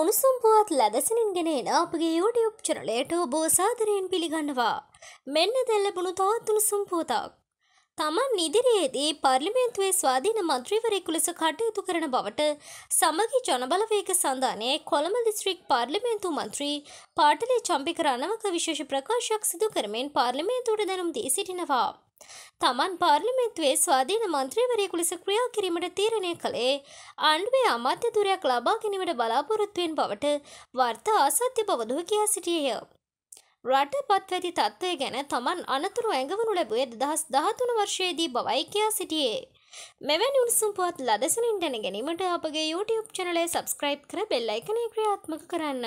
උණුසුම්පුවත් ලදසනින්ගෙන එන අපගේ YouTube චනලයට ඔබෝ සාදරයෙන් පිළිගන්නවා. මෙන්න දෙල්ලබුණු තවත් උණුසුම් පුවතක්. තමන් ඉදිරියේදී පර්ලිමේන්තුවේ ස්වාධීන මන්ත්‍රීවරයෙකු ලෙස කටයුතු කරන බවට සමගි ජනබලවේග සඳානයේ කොළඹ දිස්ත්‍රික් පාර්ලිමේන්තු මන්ත්‍රී පාටලේ චම්පිකර අනවක විශේෂ ප්‍රකාශයක් සිදු කරමින් පාර්ලිමේන්තුවට දැනුම් දී සිටිනවා. තමන් පාර්ලිමෙන්ත්වේ ස්වාධීන මන්ත්‍රීවරයෙකු ලෙස ක්‍රියා කිරීමට තීරණය කළේ ආණ්ඩුවේ අමාත්‍ය දුරයක් ලබා ගැනීමට බලාපොරොත්තුවෙන් බවට වර්තා අසත්‍ය බවදුව කියා සිටියය. රට පත්වැති තත්ත්වය ගැන තමන් අනතුරු ඇඟවනු ලැබුවේ දහස් දහතුන වර්ෂයේදී බවයි කියා සිටියේ. මෙවැනි උණුසුම් පුවත් ලදසනින් දැන ගැනීමට අපගේ YouTube චැනලය සබස්ක්‍රයිබ් කර බෙල්ලයිකනය ක්‍රියාත්මක කරන්න.